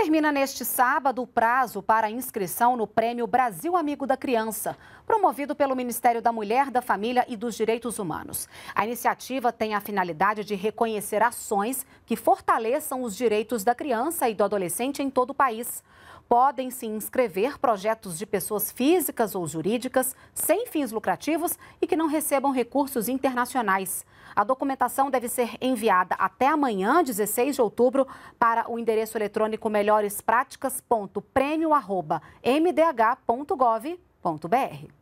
Termina neste sábado o prazo para inscrição no Prêmio Brasil Amigo da Criança, promovido pelo Ministério da Mulher, da Família e dos Direitos Humanos. A iniciativa tem a finalidade de reconhecer ações que fortaleçam os direitos da criança e do adolescente em todo o país. Podem se inscrever projetos de pessoas físicas ou jurídicas sem fins lucrativos e que não recebam recursos internacionais. A documentação deve ser enviada até amanhã, 16 de outubro, para o endereço eletrônico melhor melhorespraticas.prêmio.mdh.gov.br.